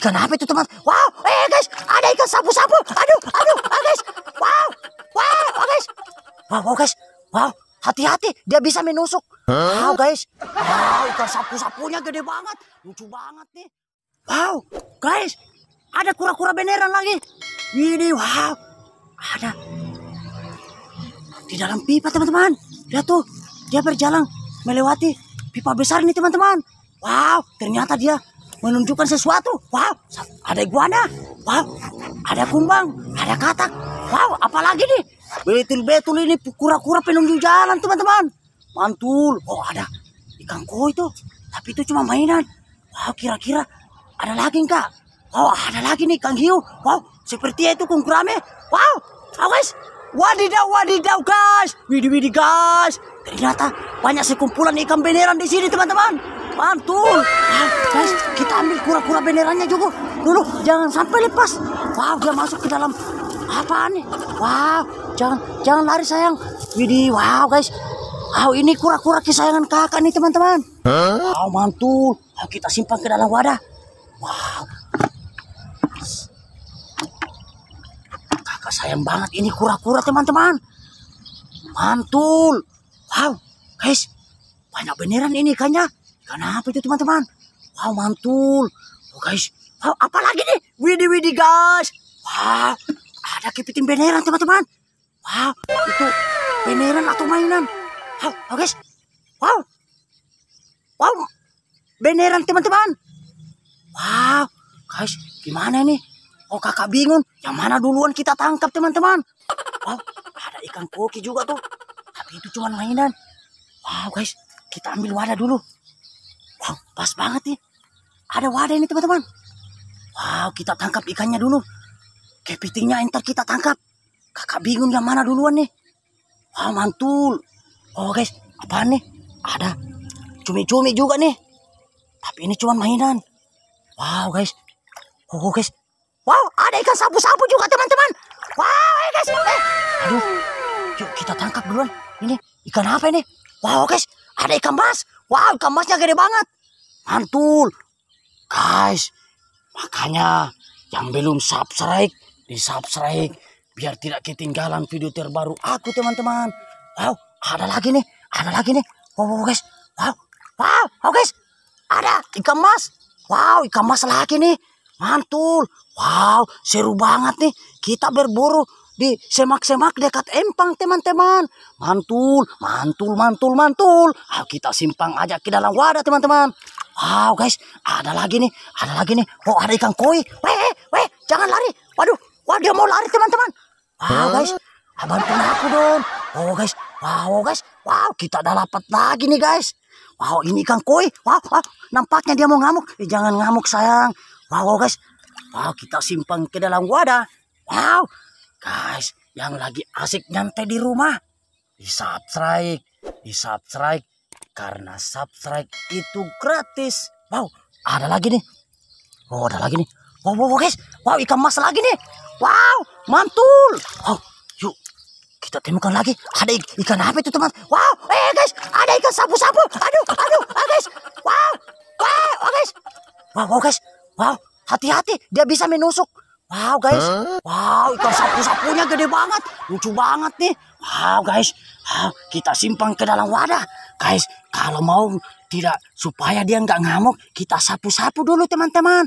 Ikan apa itu teman? Wow, eh guys, ada ikan sapu-sapu. Aduh, aduh, ah, guys. Wow, wow, ah, guys. Wow, wow guys. Wow, hati-hati, dia bisa menusuk. Wow guys, wow ikan sapu-sapunya gede banget, lucu banget nih. Wow, guys, ada kura-kura beneran lagi. Ini wow, ada di dalam pipa teman-teman. Lihat tuh, dia berjalan melewati pipa besar nih teman-teman. Wow, ternyata dia menunjukkan sesuatu. Wow, ada iguana. Wow, ada kumbang, ada katak. Wow, apalagi nih? Betul-betul ini kura-kura penunjuk jalan, teman-teman. Mantul. Oh, ada ikan koi itu. Tapi itu cuma mainan. Wow, kira-kira ada lagi enggak? Wow, ada lagi nih ikan Hiu. Wow, seperti itu kungkurame. Wow, awas. Wadidaw, wadidaw guys. Widi-widi guys. Ternyata banyak sekumpulan ikan beneran di sini teman-teman. Mantul. Ah, guys, kita ambil kura-kura benerannya juga. Dulu jangan sampai lepas. Wow, dia masuk ke dalam apa nih? Wow, jangan jangan lari sayang. Widih, wow guys. Wow, ini kura-kura kesayangan kakak nih teman-teman. Wow, mantul. Wow, kita simpan ke dalam wadah. Wow. Kakak sayang banget ini kura-kura teman-teman. Mantul. Wow, guys. Banyak beneran ini kayaknya. Kenapa itu teman-teman? Wow mantul. Oh guys, wow, apa lagi nih? Widi Widi guys. Wow, ada kepiting beneran teman-teman. Wow, itu beneran atau mainan? Wow, oh guys. Wow. Wow, beneran teman-teman. Wow, guys, gimana ini? Oh kakak bingung, yang mana duluan kita tangkap teman-teman? Wow, ada ikan koki juga tuh. Tapi itu cuma mainan. Wow guys, kita ambil wadah dulu. Wow, pas banget nih. Ada wadah ini teman-teman. Wow, kita tangkap ikannya dulu. Kepitingnya entar kita tangkap. Kakak bingung yang mana duluan nih. Wah, wow, mantul. Oh guys, apaan nih? Ada cumi-cumi juga nih. Tapi ini cuma mainan. Wow guys. Oh guys. Wow, ada ikan sapu-sapu juga teman-teman. Wow eh, guys. Eh, aduh. Yuk kita tangkap duluan. Ini ikan apa ini? Wow guys, ada ikan mas. Wow, ikan masnya gede banget mantul guys makanya yang belum subscribe di subscribe biar tidak ketinggalan video terbaru aku teman-teman wow ada lagi nih ada lagi nih wow, wow guys wow wow wow guys ada ikan mas wow ikan mas lagi nih mantul wow seru banget nih kita berburu di semak-semak dekat empang teman-teman mantul mantul mantul mantul ah, kita simpang aja ke dalam wadah teman-teman Wow guys, ada lagi nih, ada lagi nih. Oh ada ikan koi. Weh, weh, jangan lari. Waduh, wah dia mau lari teman-teman. Wow guys, bantuin aku dong. Oh guys, wow guys, wow kita ada dapat lagi nih guys. Wow ini ikan koi. Wow, wow nampaknya dia mau ngamuk. Eh, jangan ngamuk sayang. Wow guys, wow kita simpan ke dalam wadah. Wow, guys yang lagi asik nyantai di rumah. Di subscribe, di subscribe karena subscribe itu gratis. Wow, ada lagi nih. Oh, ada lagi nih. Wow, wow, wow guys. Wow, ikan mas lagi nih. Wow, mantul. Wow, oh, yuk kita temukan lagi. Ada ik ikan apa itu teman? Wow, eh guys, ada ikan sapu-sapu. Aduh, aduh, ah, guys. Wow, wow, eh, oh, wow guys. Wow, wow guys. Wow, hati-hati, dia bisa menusuk. Wow guys, huh? wow ikan sapu-sapunya gede banget, lucu banget nih. Wow guys, wow, kita simpan ke dalam wadah. Guys, kalau mau tidak supaya dia nggak ngamuk, kita sapu-sapu dulu teman-teman.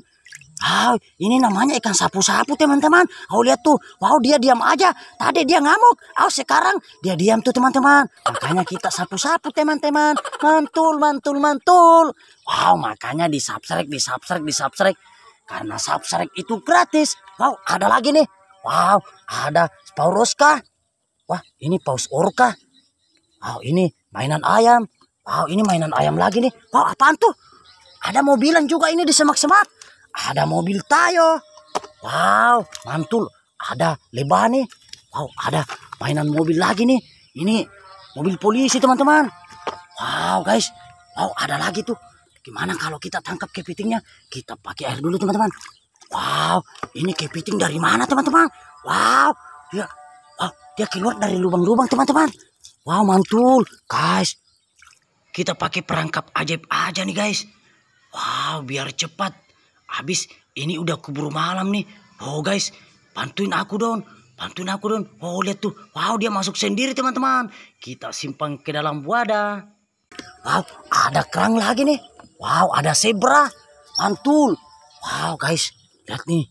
Wow, ini namanya ikan sapu-sapu teman-teman. Oh lihat tuh, wow dia diam aja. Tadi dia ngamuk, oh sekarang dia diam tuh teman-teman. Makanya kita sapu-sapu teman-teman. Mantul, mantul, mantul. Wow, makanya di subscribe, di subscribe, di subscribe. Karena subscribe itu gratis. Wow, ada lagi nih. Wow, ada paus kah? Wah, ini paus orca. Wow, ini mainan ayam. Wow, ini mainan ayam lagi nih. Wow, apaan tuh? Ada mobilan juga ini di semak-semak. Ada mobil tayo. Wow, mantul. Ada lebah nih. Wow, ada mainan mobil lagi nih. Ini mobil polisi teman-teman. Wow, guys. Wow, ada lagi tuh. Gimana kalau kita tangkap kepitingnya? Kita pakai air dulu teman-teman. Wow, ini kepiting dari mana teman-teman? Wow, dia, wow, oh, dia keluar dari lubang-lubang teman-teman. Wow, mantul. Guys, kita pakai perangkap ajaib aja nih guys. Wow, biar cepat. Habis ini udah kubur malam nih. Oh guys, bantuin aku dong. Bantuin aku dong. Oh lihat tuh. Wow, dia masuk sendiri teman-teman. Kita simpan ke dalam wadah. Wow, ada kerang lagi nih. Wow, ada zebra. Mantul. Wow, guys. Lihat nih,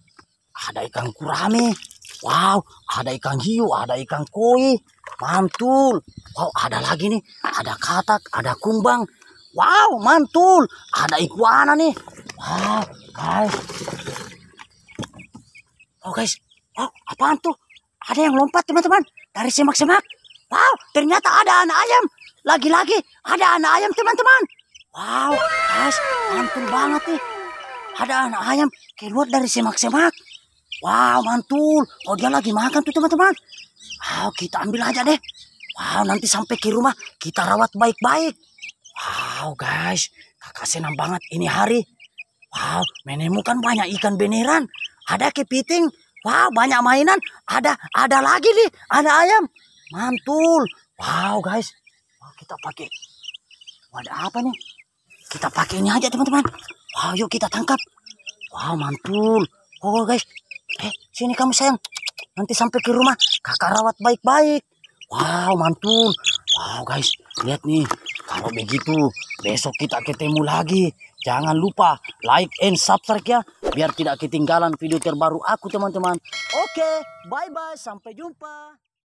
ada ikan kurame. Wow, ada ikan hiu, ada ikan koi. Mantul. Wow, ada lagi nih. Ada katak, ada kumbang. Wow, mantul. Ada iguana nih. Wow, guys. Oh guys, wow, apaan tuh? Ada yang lompat teman-teman dari semak-semak. Wow, ternyata ada anak ayam. Lagi-lagi ada anak ayam teman-teman. Wow, guys, mantul banget nih. Ada anak ayam keluar dari semak-semak. Wow, mantul. Oh, dia lagi makan tuh teman-teman. Wow, kita ambil aja deh. Wow, nanti sampai ke rumah kita rawat baik-baik. Wow, guys. Kakak senang banget ini hari. Wow, menemukan banyak ikan beneran. Ada kepiting. Wow, banyak mainan. Ada ada lagi nih, ada ayam. Mantul. Wow, guys. Wow, kita pakai. Wow, ada apa nih? Kita pakai ini aja, teman-teman. Wow, yuk kita tangkap wow, mantul. Oh, guys. Eh, sini kamu sayang. Nanti sampai ke rumah, kakak rawat baik-baik. Wow, mantul. Wow, guys. Lihat nih. Kalau begitu, besok kita ketemu lagi. Jangan lupa like and subscribe ya. Biar tidak ketinggalan video terbaru aku, teman-teman. Oke, bye-bye. Sampai jumpa.